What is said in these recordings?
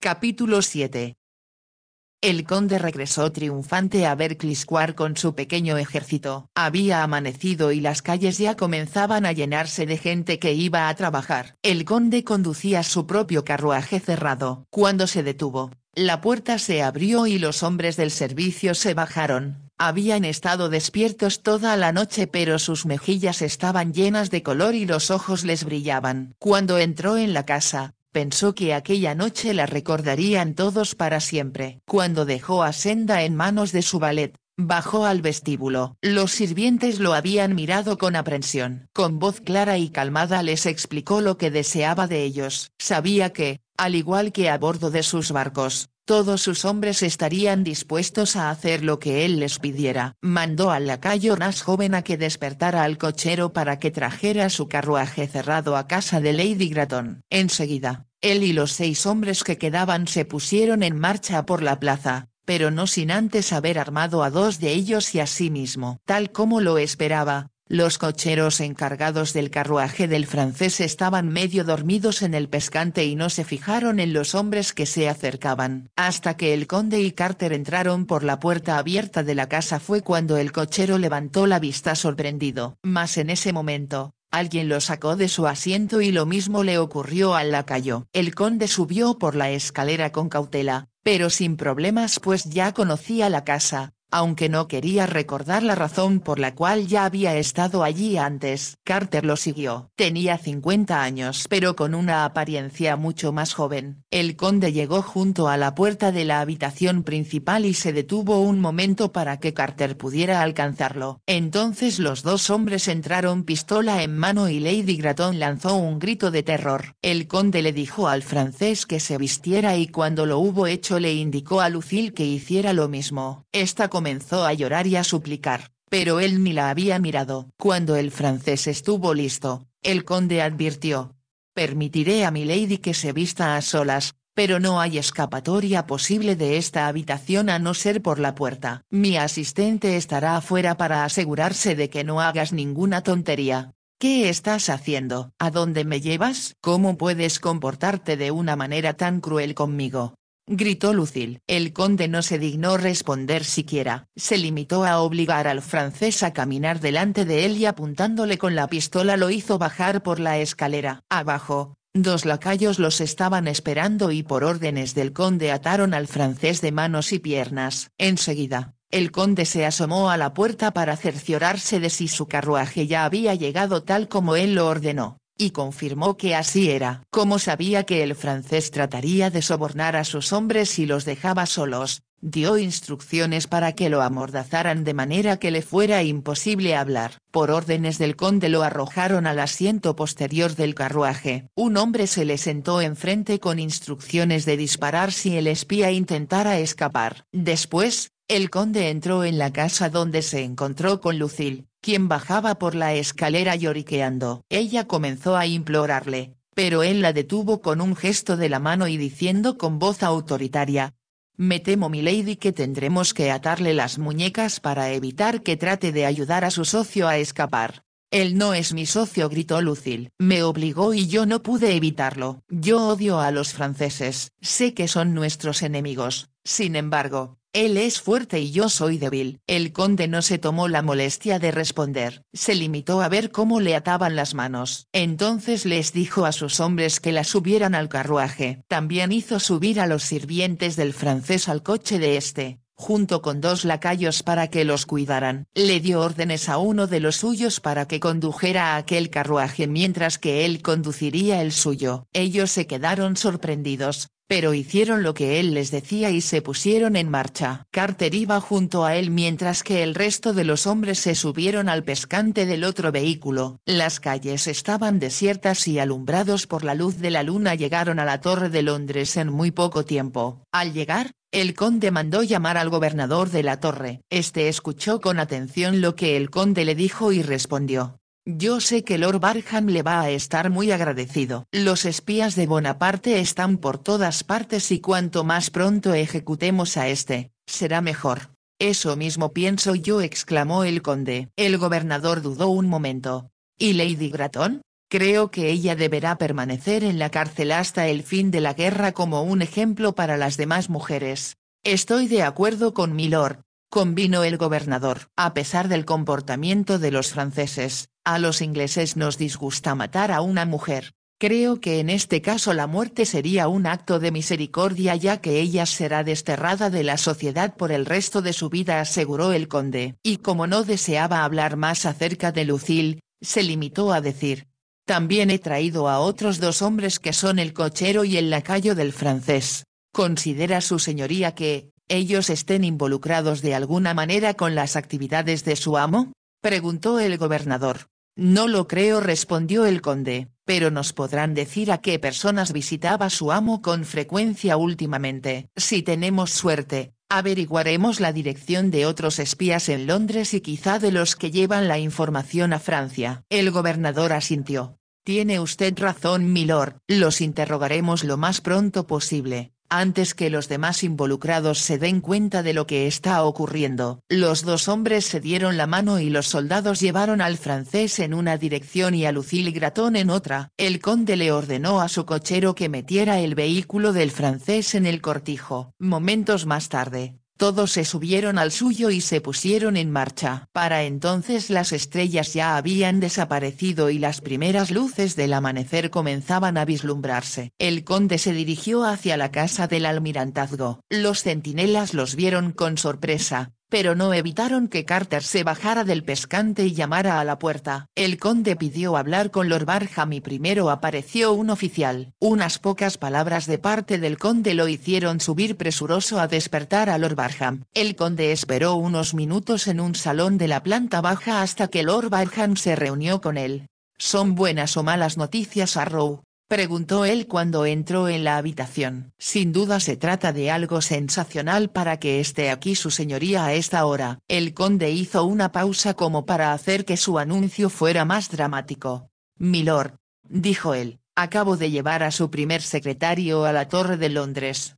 Capítulo 7. El conde regresó triunfante a Berkeley Square con su pequeño ejército. Había amanecido y las calles ya comenzaban a llenarse de gente que iba a trabajar. El conde conducía su propio carruaje cerrado. Cuando se detuvo, la puerta se abrió y los hombres del servicio se bajaron. Habían estado despiertos toda la noche pero sus mejillas estaban llenas de color y los ojos les brillaban. Cuando entró en la casa, pensó que aquella noche la recordarían todos para siempre. Cuando dejó a Senda en manos de su ballet, Bajó al vestíbulo. Los sirvientes lo habían mirado con aprensión. Con voz clara y calmada les explicó lo que deseaba de ellos. Sabía que, al igual que a bordo de sus barcos, todos sus hombres estarían dispuestos a hacer lo que él les pidiera. Mandó al lacayo más joven a que despertara al cochero para que trajera su carruaje cerrado a casa de Lady Gratton. Enseguida, él y los seis hombres que quedaban se pusieron en marcha por la plaza, pero no sin antes haber armado a dos de ellos y a sí mismo. Tal como lo esperaba, los cocheros encargados del carruaje del francés estaban medio dormidos en el pescante y no se fijaron en los hombres que se acercaban. Hasta que el conde y Carter entraron por la puerta abierta de la casa fue cuando el cochero levantó la vista sorprendido. Mas en ese momento, Alguien lo sacó de su asiento y lo mismo le ocurrió al lacayo. El conde subió por la escalera con cautela, pero sin problemas pues ya conocía la casa, aunque no quería recordar la razón por la cual ya había estado allí antes. Carter lo siguió. Tenía 50 años pero con una apariencia mucho más joven. El conde llegó junto a la puerta de la habitación principal y se detuvo un momento para que Carter pudiera alcanzarlo. Entonces los dos hombres entraron pistola en mano y Lady Gratton lanzó un grito de terror. El conde le dijo al francés que se vistiera y cuando lo hubo hecho le indicó a Lucille que hiciera lo mismo. Esta comenzó a llorar y a suplicar, pero él ni la había mirado. Cuando el francés estuvo listo, el conde advirtió. Permitiré a mi lady que se vista a solas, pero no hay escapatoria posible de esta habitación a no ser por la puerta. Mi asistente estará afuera para asegurarse de que no hagas ninguna tontería. ¿Qué estás haciendo? ¿A dónde me llevas? ¿Cómo puedes comportarte de una manera tan cruel conmigo? gritó Lucil. El conde no se dignó responder siquiera, se limitó a obligar al francés a caminar delante de él y apuntándole con la pistola lo hizo bajar por la escalera. Abajo, dos lacayos los estaban esperando y por órdenes del conde ataron al francés de manos y piernas. Enseguida, el conde se asomó a la puerta para cerciorarse de si su carruaje ya había llegado tal como él lo ordenó y confirmó que así era. Como sabía que el francés trataría de sobornar a sus hombres y los dejaba solos, dio instrucciones para que lo amordazaran de manera que le fuera imposible hablar. Por órdenes del conde lo arrojaron al asiento posterior del carruaje. Un hombre se le sentó enfrente con instrucciones de disparar si el espía intentara escapar. Después, el conde entró en la casa donde se encontró con Lucille, quien bajaba por la escalera lloriqueando. Ella comenzó a implorarle, pero él la detuvo con un gesto de la mano y diciendo con voz autoritaria. Me temo, mi lady, que tendremos que atarle las muñecas para evitar que trate de ayudar a su socio a escapar. Él no es mi socio, gritó Lucil. Me obligó y yo no pude evitarlo. Yo odio a los franceses, sé que son nuestros enemigos, sin embargo, él es fuerte y yo soy débil. El conde no se tomó la molestia de responder, se limitó a ver cómo le ataban las manos. Entonces les dijo a sus hombres que la subieran al carruaje. También hizo subir a los sirvientes del francés al coche de este, junto con dos lacayos para que los cuidaran. Le dio órdenes a uno de los suyos para que condujera aquel carruaje mientras que él conduciría el suyo. Ellos se quedaron sorprendidos, pero hicieron lo que él les decía y se pusieron en marcha. Carter iba junto a él mientras que el resto de los hombres se subieron al pescante del otro vehículo. Las calles estaban desiertas y alumbrados por la luz de la luna llegaron a la Torre de Londres en muy poco tiempo. Al llegar, el conde mandó llamar al gobernador de la torre. Este escuchó con atención lo que el conde le dijo y respondió, yo sé que Lord Barham le va a estar muy agradecido. Los espías de Bonaparte están por todas partes y cuanto más pronto ejecutemos a este, será mejor. Eso mismo pienso yo, exclamó el conde. El gobernador dudó un momento. ¿Y Lady gratón Creo que ella deberá permanecer en la cárcel hasta el fin de la guerra como un ejemplo para las demás mujeres. Estoy de acuerdo con mi Lord convino el gobernador. A pesar del comportamiento de los franceses, a los ingleses nos disgusta matar a una mujer. Creo que en este caso la muerte sería un acto de misericordia ya que ella será desterrada de la sociedad por el resto de su vida, aseguró el conde. Y como no deseaba hablar más acerca de Lucille, se limitó a decir, también he traído a otros dos hombres que son el cochero y el lacayo del francés. Considera su señoría que, ellos estén involucrados de alguna manera con las actividades de su amo? preguntó el gobernador. No lo creo, respondió el conde, pero nos podrán decir a qué personas visitaba su amo con frecuencia últimamente. Si tenemos suerte, averiguaremos la dirección de otros espías en Londres y quizá de los que llevan la información a Francia. El gobernador asintió. Tiene usted razón, milord, los interrogaremos lo más pronto posible antes que los demás involucrados se den cuenta de lo que está ocurriendo. Los dos hombres se dieron la mano y los soldados llevaron al francés en una dirección y a Lucille Gratón en otra. El conde le ordenó a su cochero que metiera el vehículo del francés en el cortijo. Momentos más tarde, todos se subieron al suyo y se pusieron en marcha. Para entonces las estrellas ya habían desaparecido y las primeras luces del amanecer comenzaban a vislumbrarse. El conde se dirigió hacia la casa del almirantazgo. Los centinelas los vieron con sorpresa, pero no evitaron que Carter se bajara del pescante y llamara a la puerta. El conde pidió hablar con Lord Barham y primero apareció un oficial. Unas pocas palabras de parte del conde lo hicieron subir presuroso a despertar a Lord Barham. El conde esperó unos minutos en un salón de la planta baja hasta que Lord Barham se reunió con él. Son buenas o malas noticias a Rowe preguntó él cuando entró en la habitación. Sin duda se trata de algo sensacional para que esté aquí su señoría a esta hora. El conde hizo una pausa como para hacer que su anuncio fuera más dramático. Milord, dijo él, acabo de llevar a su primer secretario a la Torre de Londres.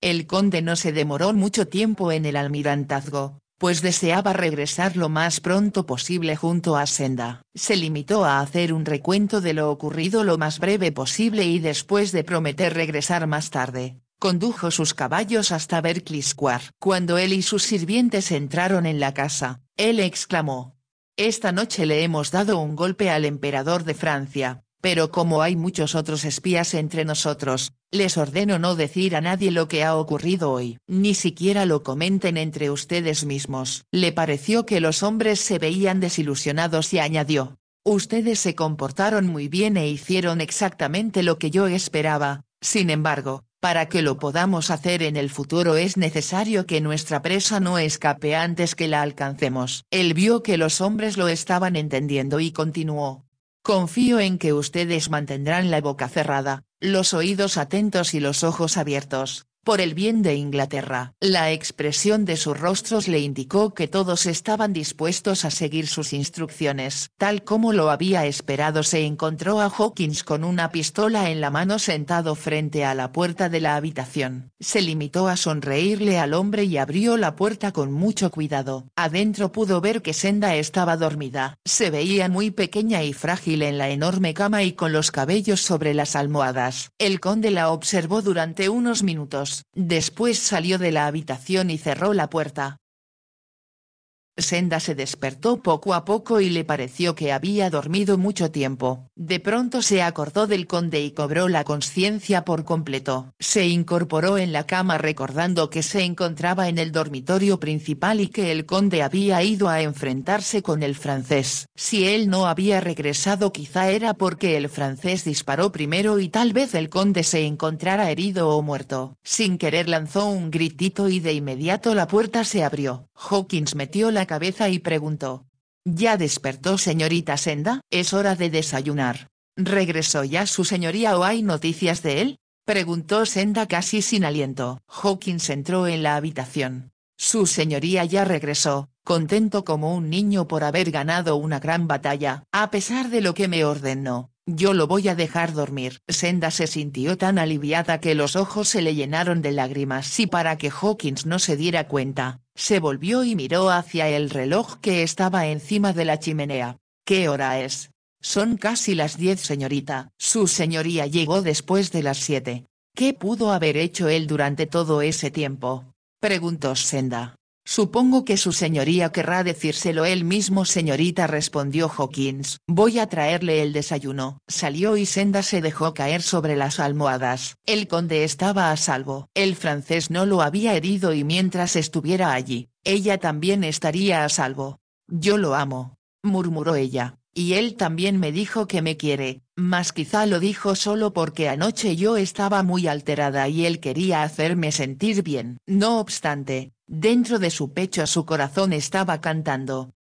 El conde no se demoró mucho tiempo en el almirantazgo, pues deseaba regresar lo más pronto posible junto a Senda. Se limitó a hacer un recuento de lo ocurrido lo más breve posible y después de prometer regresar más tarde, condujo sus caballos hasta Berkeley Square. Cuando él y sus sirvientes entraron en la casa, él exclamó. Esta noche le hemos dado un golpe al emperador de Francia pero como hay muchos otros espías entre nosotros, les ordeno no decir a nadie lo que ha ocurrido hoy. Ni siquiera lo comenten entre ustedes mismos. Le pareció que los hombres se veían desilusionados y añadió. Ustedes se comportaron muy bien e hicieron exactamente lo que yo esperaba, sin embargo, para que lo podamos hacer en el futuro es necesario que nuestra presa no escape antes que la alcancemos. Él vio que los hombres lo estaban entendiendo y continuó, Confío en que ustedes mantendrán la boca cerrada, los oídos atentos y los ojos abiertos por el bien de Inglaterra. La expresión de sus rostros le indicó que todos estaban dispuestos a seguir sus instrucciones. Tal como lo había esperado se encontró a Hawkins con una pistola en la mano sentado frente a la puerta de la habitación. Se limitó a sonreírle al hombre y abrió la puerta con mucho cuidado. Adentro pudo ver que Senda estaba dormida. Se veía muy pequeña y frágil en la enorme cama y con los cabellos sobre las almohadas. El conde la observó durante unos minutos después salió de la habitación y cerró la puerta. Senda se despertó poco a poco y le pareció que había dormido mucho tiempo. De pronto se acordó del conde y cobró la conciencia por completo. Se incorporó en la cama recordando que se encontraba en el dormitorio principal y que el conde había ido a enfrentarse con el francés. Si él no había regresado quizá era porque el francés disparó primero y tal vez el conde se encontrara herido o muerto. Sin querer lanzó un gritito y de inmediato la puerta se abrió. Hawkins metió la cabeza y preguntó. ¿Ya despertó señorita Senda? Es hora de desayunar. ¿Regresó ya su señoría o hay noticias de él? Preguntó Senda casi sin aliento. Hawkins entró en la habitación. Su señoría ya regresó, contento como un niño por haber ganado una gran batalla, a pesar de lo que me ordenó. Yo lo voy a dejar dormir. Senda se sintió tan aliviada que los ojos se le llenaron de lágrimas y para que Hawkins no se diera cuenta, se volvió y miró hacia el reloj que estaba encima de la chimenea. ¿Qué hora es? Son casi las diez, señorita. Su señoría llegó después de las siete. ¿Qué pudo haber hecho él durante todo ese tiempo? preguntó Senda. Supongo que su señoría querrá decírselo él mismo, señorita, respondió Hawkins. Voy a traerle el desayuno. Salió y Senda se dejó caer sobre las almohadas. El conde estaba a salvo. El francés no lo había herido y mientras estuviera allí, ella también estaría a salvo. Yo lo amo, murmuró ella. Y él también me dijo que me quiere, mas quizá lo dijo solo porque anoche yo estaba muy alterada y él quería hacerme sentir bien. No obstante, Dentro de su pecho su corazón estaba cantando.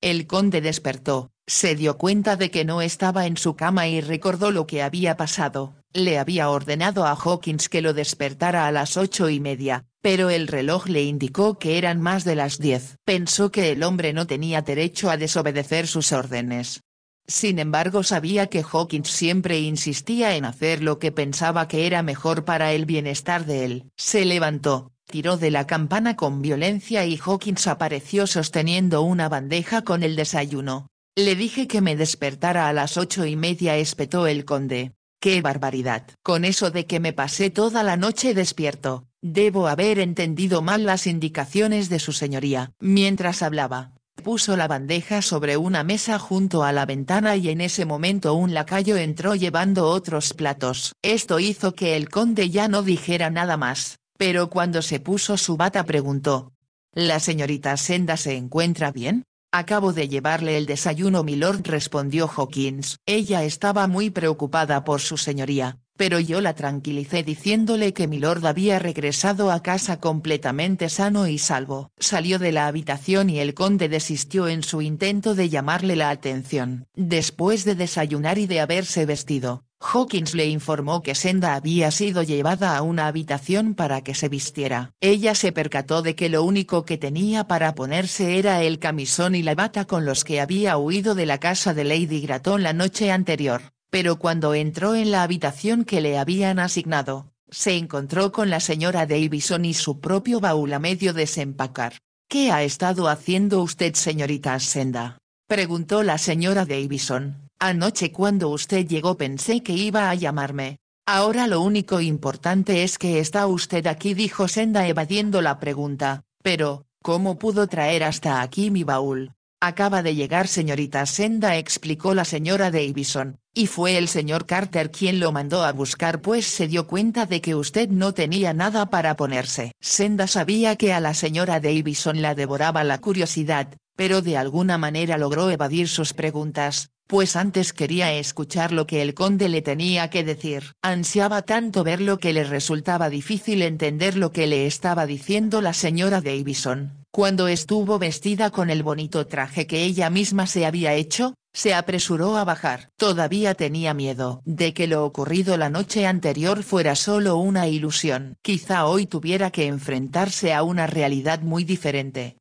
El conde despertó, se dio cuenta de que no estaba en su cama y recordó lo que había pasado. Le había ordenado a Hawkins que lo despertara a las ocho y media, pero el reloj le indicó que eran más de las diez. Pensó que el hombre no tenía derecho a desobedecer sus órdenes. Sin embargo sabía que Hawkins siempre insistía en hacer lo que pensaba que era mejor para el bienestar de él. Se levantó, tiró de la campana con violencia y Hawkins apareció sosteniendo una bandeja con el desayuno. Le dije que me despertara a las ocho y media, espetó el conde. ¡Qué barbaridad! Con eso de que me pasé toda la noche despierto, debo haber entendido mal las indicaciones de su señoría. Mientras hablaba, puso la bandeja sobre una mesa junto a la ventana y en ese momento un lacayo entró llevando otros platos. Esto hizo que el conde ya no dijera nada más pero cuando se puso su bata preguntó. ¿La señorita Senda se encuentra bien? Acabo de llevarle el desayuno, milord, respondió Hawkins. Ella estaba muy preocupada por su señoría pero yo la tranquilicé diciéndole que mi lord había regresado a casa completamente sano y salvo. Salió de la habitación y el conde desistió en su intento de llamarle la atención. Después de desayunar y de haberse vestido, Hawkins le informó que Senda había sido llevada a una habitación para que se vistiera. Ella se percató de que lo único que tenía para ponerse era el camisón y la bata con los que había huido de la casa de Lady Gratón la noche anterior pero cuando entró en la habitación que le habían asignado, se encontró con la señora Davison y su propio baúl a medio desempacar. ¿Qué ha estado haciendo usted señorita Senda?» Preguntó la señora Davison. Anoche cuando usted llegó pensé que iba a llamarme. Ahora lo único importante es que está usted aquí dijo Senda evadiendo la pregunta, pero, ¿cómo pudo traer hasta aquí mi baúl? Acaba de llegar señorita Senda explicó la señora Davison, y fue el señor Carter quien lo mandó a buscar pues se dio cuenta de que usted no tenía nada para ponerse. Senda sabía que a la señora Davison la devoraba la curiosidad, pero de alguna manera logró evadir sus preguntas, pues antes quería escuchar lo que el conde le tenía que decir. Ansiaba tanto verlo que le resultaba difícil entender lo que le estaba diciendo la señora Davison. Cuando estuvo vestida con el bonito traje que ella misma se había hecho, se apresuró a bajar. Todavía tenía miedo de que lo ocurrido la noche anterior fuera solo una ilusión. Quizá hoy tuviera que enfrentarse a una realidad muy diferente.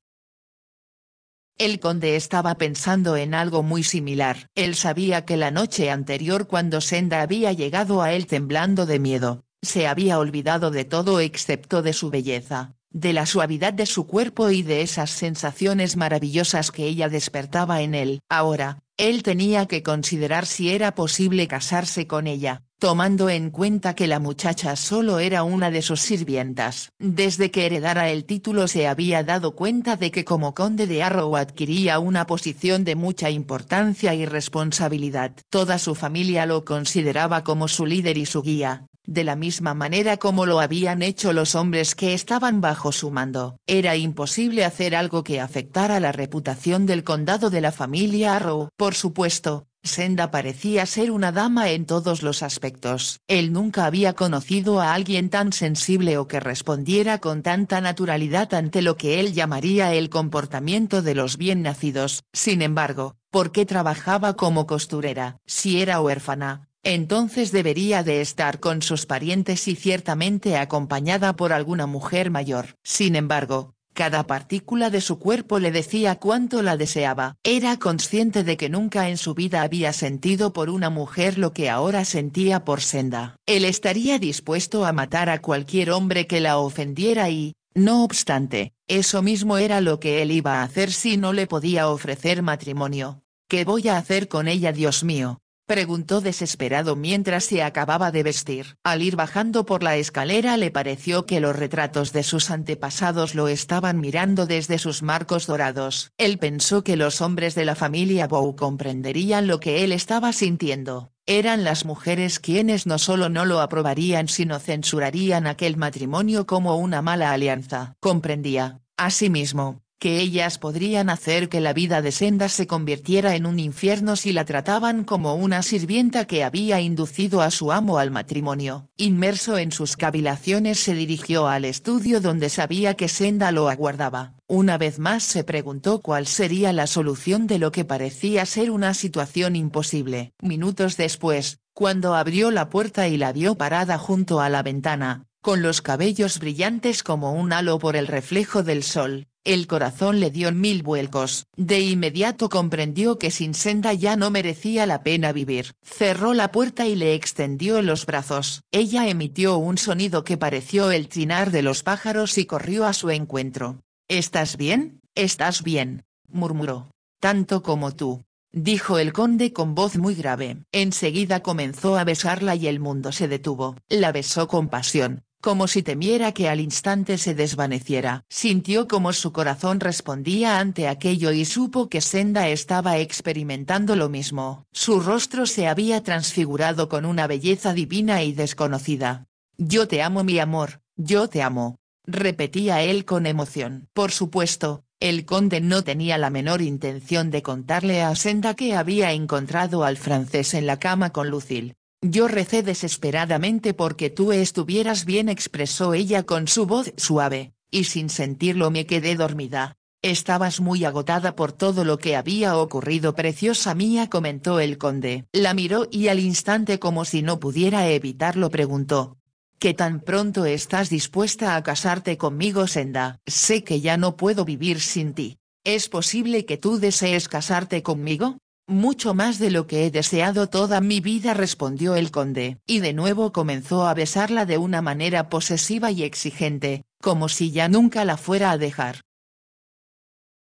El conde estaba pensando en algo muy similar. Él sabía que la noche anterior cuando Senda había llegado a él temblando de miedo, se había olvidado de todo excepto de su belleza, de la suavidad de su cuerpo y de esas sensaciones maravillosas que ella despertaba en él. Ahora, él tenía que considerar si era posible casarse con ella, tomando en cuenta que la muchacha solo era una de sus sirvientas. Desde que heredara el título se había dado cuenta de que como conde de Arrow adquiría una posición de mucha importancia y responsabilidad. Toda su familia lo consideraba como su líder y su guía, de la misma manera como lo habían hecho los hombres que estaban bajo su mando. Era imposible hacer algo que afectara la reputación del condado de la familia Arrow. Por supuesto, Senda parecía ser una dama en todos los aspectos. Él nunca había conocido a alguien tan sensible o que respondiera con tanta naturalidad ante lo que él llamaría el comportamiento de los bien nacidos. Sin embargo, ¿por qué trabajaba como costurera? Si era huérfana, entonces debería de estar con sus parientes y ciertamente acompañada por alguna mujer mayor. Sin embargo, cada partícula de su cuerpo le decía cuánto la deseaba. Era consciente de que nunca en su vida había sentido por una mujer lo que ahora sentía por Senda. Él estaría dispuesto a matar a cualquier hombre que la ofendiera y, no obstante, eso mismo era lo que él iba a hacer si no le podía ofrecer matrimonio. ¿Qué voy a hacer con ella Dios mío? preguntó desesperado mientras se acababa de vestir. Al ir bajando por la escalera le pareció que los retratos de sus antepasados lo estaban mirando desde sus marcos dorados. Él pensó que los hombres de la familia Bow comprenderían lo que él estaba sintiendo. Eran las mujeres quienes no solo no lo aprobarían sino censurarían aquel matrimonio como una mala alianza. Comprendía, asimismo, que ellas podrían hacer que la vida de Senda se convirtiera en un infierno si la trataban como una sirvienta que había inducido a su amo al matrimonio. Inmerso en sus cavilaciones se dirigió al estudio donde sabía que Senda lo aguardaba. Una vez más se preguntó cuál sería la solución de lo que parecía ser una situación imposible. Minutos después, cuando abrió la puerta y la vio parada junto a la ventana, con los cabellos brillantes como un halo por el reflejo del sol, el corazón le dio mil vuelcos, de inmediato comprendió que sin senda ya no merecía la pena vivir. Cerró la puerta y le extendió los brazos. Ella emitió un sonido que pareció el trinar de los pájaros y corrió a su encuentro. ¿Estás bien? ¿Estás bien? murmuró. Tanto como tú dijo el conde con voz muy grave. Enseguida comenzó a besarla y el mundo se detuvo. La besó con pasión, como si temiera que al instante se desvaneciera. Sintió como su corazón respondía ante aquello y supo que Senda estaba experimentando lo mismo. Su rostro se había transfigurado con una belleza divina y desconocida. Yo te amo mi amor, yo te amo. Repetía él con emoción. Por supuesto, el conde no tenía la menor intención de contarle a Senda que había encontrado al francés en la cama con Lucil. Yo recé desesperadamente porque tú estuvieras bien, expresó ella con su voz suave, y sin sentirlo me quedé dormida. Estabas muy agotada por todo lo que había ocurrido, preciosa mía, comentó el conde. La miró y al instante, como si no pudiera evitarlo, preguntó. ¿Qué tan pronto estás dispuesta a casarte conmigo, Senda? Sé que ya no puedo vivir sin ti. ¿Es posible que tú desees casarte conmigo? Mucho más de lo que he deseado toda mi vida respondió el conde, y de nuevo comenzó a besarla de una manera posesiva y exigente, como si ya nunca la fuera a dejar.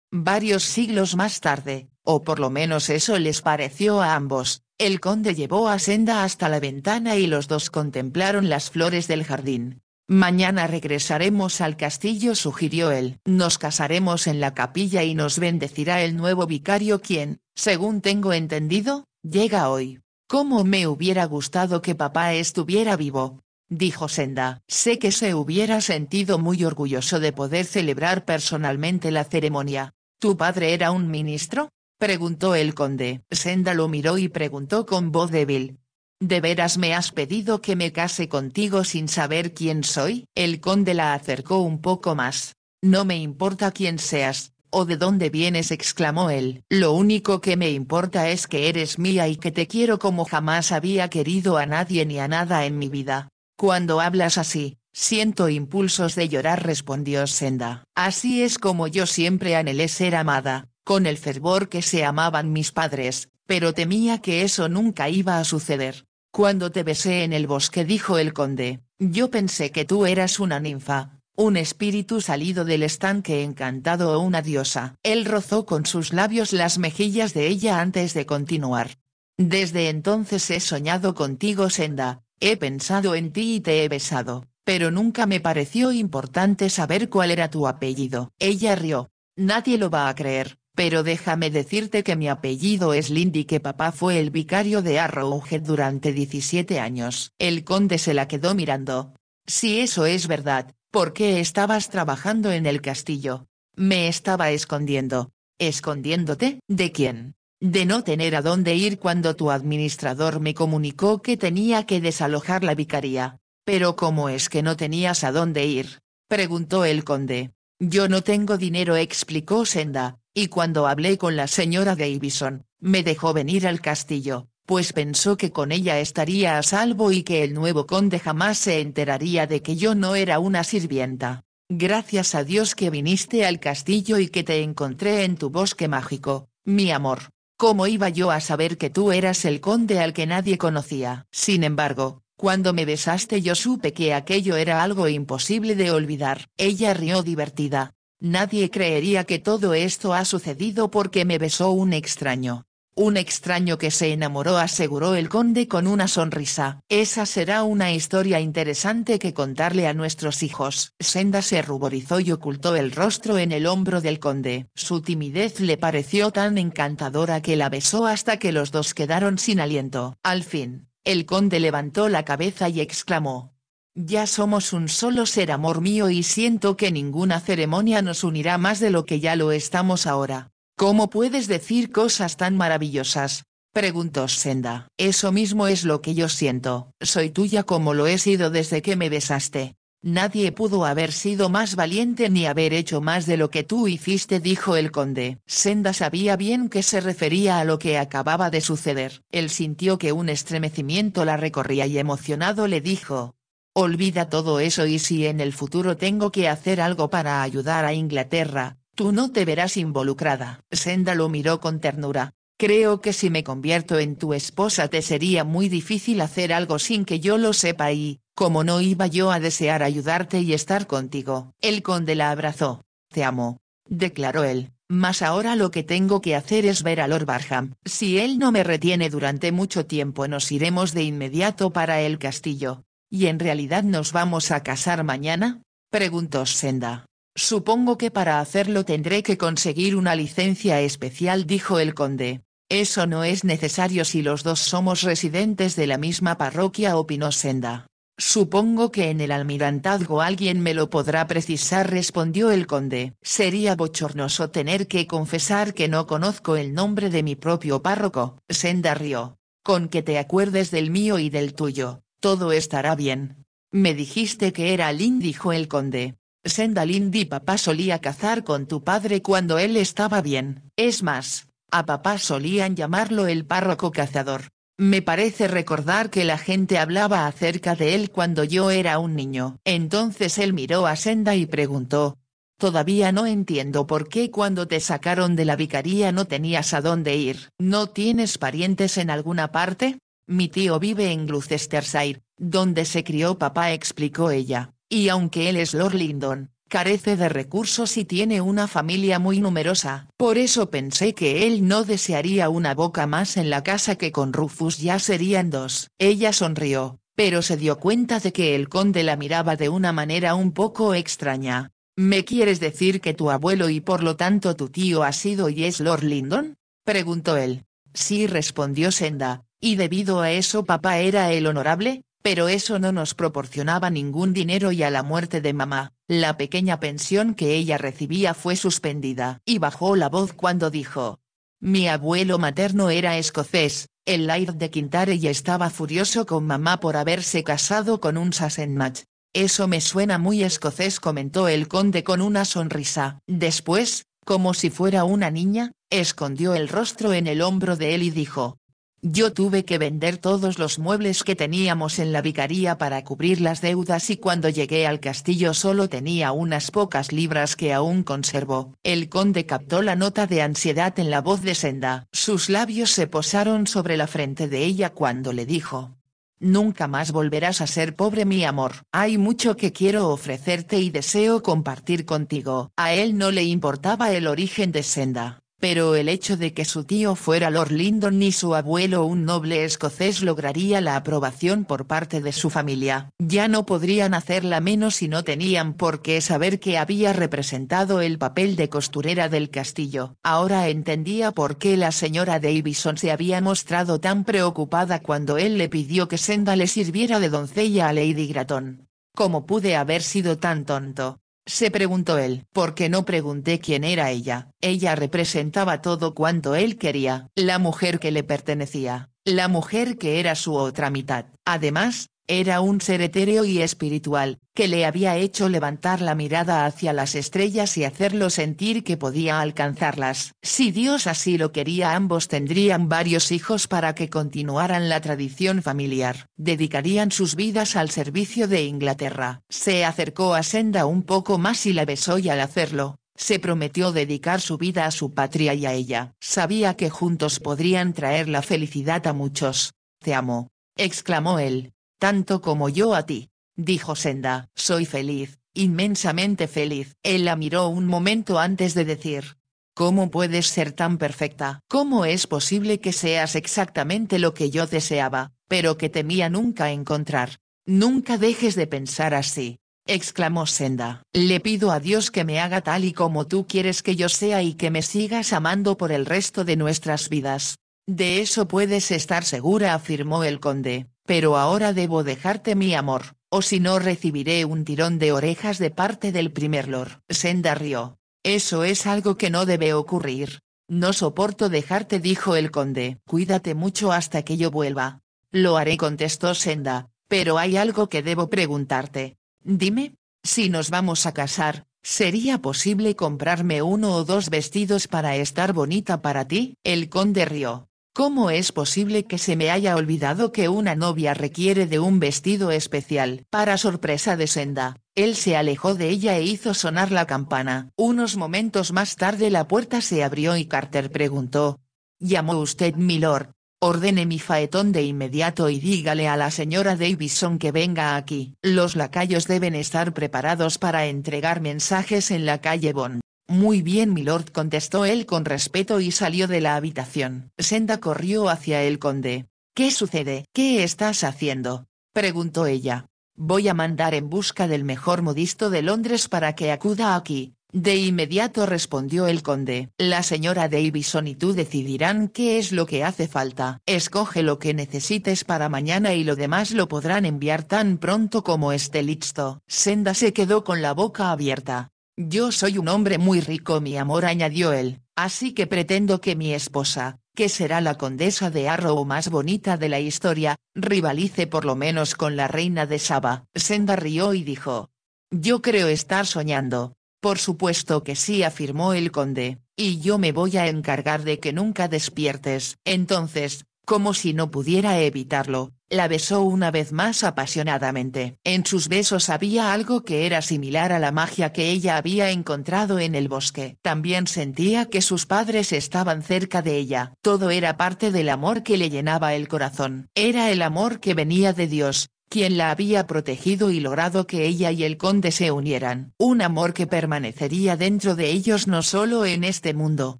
Varios siglos más tarde, o por lo menos eso les pareció a ambos, el conde llevó a Senda hasta la ventana y los dos contemplaron las flores del jardín, Mañana regresaremos al castillo, sugirió él. Nos casaremos en la capilla y nos bendecirá el nuevo vicario quien, según tengo entendido, llega hoy. ¿Cómo me hubiera gustado que papá estuviera vivo? dijo Senda. Sé que se hubiera sentido muy orgulloso de poder celebrar personalmente la ceremonia. ¿Tu padre era un ministro? preguntó el conde. Senda lo miró y preguntó con voz débil, ¿De veras me has pedido que me case contigo sin saber quién soy? El conde la acercó un poco más. No me importa quién seas, o de dónde vienes, exclamó él. Lo único que me importa es que eres mía y que te quiero como jamás había querido a nadie ni a nada en mi vida. Cuando hablas así, siento impulsos de llorar, respondió Senda. Así es como yo siempre anhelé ser amada, con el fervor que se amaban mis padres, pero temía que eso nunca iba a suceder. Cuando te besé en el bosque dijo el conde, yo pensé que tú eras una ninfa, un espíritu salido del estanque encantado o una diosa. Él rozó con sus labios las mejillas de ella antes de continuar. Desde entonces he soñado contigo senda, he pensado en ti y te he besado, pero nunca me pareció importante saber cuál era tu apellido. Ella rió. Nadie lo va a creer pero déjame decirte que mi apellido es Lindy que papá fue el vicario de Arrowhead durante 17 años. El conde se la quedó mirando. Si eso es verdad, ¿por qué estabas trabajando en el castillo? Me estaba escondiendo. ¿Escondiéndote? ¿De quién? De no tener a dónde ir cuando tu administrador me comunicó que tenía que desalojar la vicaría. Pero ¿cómo es que no tenías a dónde ir? preguntó el conde. Yo no tengo dinero, explicó Senda, y cuando hablé con la señora Davison, me dejó venir al castillo, pues pensó que con ella estaría a salvo y que el nuevo conde jamás se enteraría de que yo no era una sirvienta. Gracias a Dios que viniste al castillo y que te encontré en tu bosque mágico, mi amor. ¿Cómo iba yo a saber que tú eras el conde al que nadie conocía? Sin embargo, cuando me besaste yo supe que aquello era algo imposible de olvidar. Ella rió divertida, Nadie creería que todo esto ha sucedido porque me besó un extraño. Un extraño que se enamoró, aseguró el conde con una sonrisa. Esa será una historia interesante que contarle a nuestros hijos. Senda se ruborizó y ocultó el rostro en el hombro del conde. Su timidez le pareció tan encantadora que la besó hasta que los dos quedaron sin aliento. Al fin, el conde levantó la cabeza y exclamó, ya somos un solo ser amor mío y siento que ninguna ceremonia nos unirá más de lo que ya lo estamos ahora. ¿Cómo puedes decir cosas tan maravillosas? Preguntó Senda. Eso mismo es lo que yo siento. Soy tuya como lo he sido desde que me besaste. Nadie pudo haber sido más valiente ni haber hecho más de lo que tú hiciste, dijo el conde. Senda sabía bien que se refería a lo que acababa de suceder. Él sintió que un estremecimiento la recorría y emocionado le dijo, Olvida todo eso y si en el futuro tengo que hacer algo para ayudar a Inglaterra, tú no te verás involucrada. Senda lo miró con ternura. Creo que si me convierto en tu esposa te sería muy difícil hacer algo sin que yo lo sepa y, como no iba yo a desear ayudarte y estar contigo. El conde la abrazó. Te amo. Declaró él. Mas ahora lo que tengo que hacer es ver a Lord Barham. Si él no me retiene durante mucho tiempo nos iremos de inmediato para el castillo. ¿Y en realidad nos vamos a casar mañana? Preguntó Senda. Supongo que para hacerlo tendré que conseguir una licencia especial, dijo el conde. Eso no es necesario si los dos somos residentes de la misma parroquia, opinó Senda. Supongo que en el almirantazgo alguien me lo podrá precisar, respondió el conde. Sería bochornoso tener que confesar que no conozco el nombre de mi propio párroco. Senda rió. Con que te acuerdes del mío y del tuyo, todo estará bien. Me dijiste que era Lindy» dijo el conde. Senda Lindy papá solía cazar con tu padre cuando él estaba bien. Es más, a papá solían llamarlo el párroco cazador. Me parece recordar que la gente hablaba acerca de él cuando yo era un niño. Entonces él miró a Senda y preguntó. Todavía no entiendo por qué cuando te sacaron de la vicaría no tenías a dónde ir. ¿No tienes parientes en alguna parte? Mi tío vive en Gloucestershire, donde se crió papá, explicó ella, y aunque él es Lord Lindon, carece de recursos y tiene una familia muy numerosa. Por eso pensé que él no desearía una boca más en la casa que con Rufus ya serían dos. Ella sonrió, pero se dio cuenta de que el conde la miraba de una manera un poco extraña. ¿Me quieres decir que tu abuelo y por lo tanto tu tío ha sido y es Lord Lindon? preguntó él. Sí respondió Senda, y debido a eso papá era el honorable, pero eso no nos proporcionaba ningún dinero y a la muerte de mamá, la pequeña pensión que ella recibía fue suspendida. Y bajó la voz cuando dijo. Mi abuelo materno era escocés, el Laird de Quintare y estaba furioso con mamá por haberse casado con un Sassenach. Eso me suena muy escocés comentó el conde con una sonrisa. Después, como si fuera una niña, escondió el rostro en el hombro de él y dijo, yo tuve que vender todos los muebles que teníamos en la vicaría para cubrir las deudas y cuando llegué al castillo solo tenía unas pocas libras que aún conservo. El conde captó la nota de ansiedad en la voz de Senda. Sus labios se posaron sobre la frente de ella cuando le dijo. Nunca más volverás a ser pobre mi amor. Hay mucho que quiero ofrecerte y deseo compartir contigo. A él no le importaba el origen de Senda pero el hecho de que su tío fuera Lord Lyndon y su abuelo un noble escocés lograría la aprobación por parte de su familia. Ya no podrían hacerla menos y no tenían por qué saber que había representado el papel de costurera del castillo. Ahora entendía por qué la señora Davison se había mostrado tan preocupada cuando él le pidió que Senda le sirviera de doncella a Lady Gratton. ¿Cómo pude haber sido tan tonto? se preguntó él. Porque no pregunté quién era ella, ella representaba todo cuanto él quería, la mujer que le pertenecía, la mujer que era su otra mitad. Además, era un ser etéreo y espiritual, que le había hecho levantar la mirada hacia las estrellas y hacerlo sentir que podía alcanzarlas. Si Dios así lo quería ambos tendrían varios hijos para que continuaran la tradición familiar. Dedicarían sus vidas al servicio de Inglaterra. Se acercó a Senda un poco más y la besó y al hacerlo, se prometió dedicar su vida a su patria y a ella. Sabía que juntos podrían traer la felicidad a muchos. Te amo, exclamó él tanto como yo a ti, dijo Senda, soy feliz, inmensamente feliz. Él la miró un momento antes de decir, ¿cómo puedes ser tan perfecta? ¿Cómo es posible que seas exactamente lo que yo deseaba, pero que temía nunca encontrar? Nunca dejes de pensar así, exclamó Senda. Le pido a Dios que me haga tal y como tú quieres que yo sea y que me sigas amando por el resto de nuestras vidas. De eso puedes estar segura, afirmó el conde pero ahora debo dejarte mi amor, o si no recibiré un tirón de orejas de parte del primer lord. Senda rió. Eso es algo que no debe ocurrir. No soporto dejarte, dijo el conde. Cuídate mucho hasta que yo vuelva. Lo haré, contestó Senda, pero hay algo que debo preguntarte. Dime, si nos vamos a casar, ¿sería posible comprarme uno o dos vestidos para estar bonita para ti? El conde rió. ¿Cómo es posible que se me haya olvidado que una novia requiere de un vestido especial? Para sorpresa de Senda, él se alejó de ella e hizo sonar la campana. Unos momentos más tarde la puerta se abrió y Carter preguntó. ¿Llamó usted milord? Ordene mi faetón de inmediato y dígale a la señora Davison que venga aquí. Los lacayos deben estar preparados para entregar mensajes en la calle Bond. Muy bien, mi Lord», contestó él con respeto y salió de la habitación. Senda corrió hacia el conde. ¿Qué sucede? ¿Qué estás haciendo? preguntó ella. Voy a mandar en busca del mejor modisto de Londres para que acuda aquí. De inmediato respondió el conde. La señora Davison y tú decidirán qué es lo que hace falta. Escoge lo que necesites para mañana y lo demás lo podrán enviar tan pronto como esté listo. Senda se quedó con la boca abierta. Yo soy un hombre muy rico, mi amor, añadió él, así que pretendo que mi esposa, que será la condesa de Arrow más bonita de la historia, rivalice por lo menos con la reina de Saba. Senda rió y dijo. Yo creo estar soñando. Por supuesto que sí, afirmó el conde, y yo me voy a encargar de que nunca despiertes. Entonces, como si no pudiera evitarlo, la besó una vez más apasionadamente. En sus besos había algo que era similar a la magia que ella había encontrado en el bosque. También sentía que sus padres estaban cerca de ella. Todo era parte del amor que le llenaba el corazón. Era el amor que venía de Dios, quien la había protegido y logrado que ella y el conde se unieran. Un amor que permanecería dentro de ellos no solo en este mundo,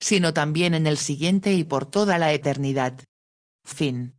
sino también en el siguiente y por toda la eternidad. Finn.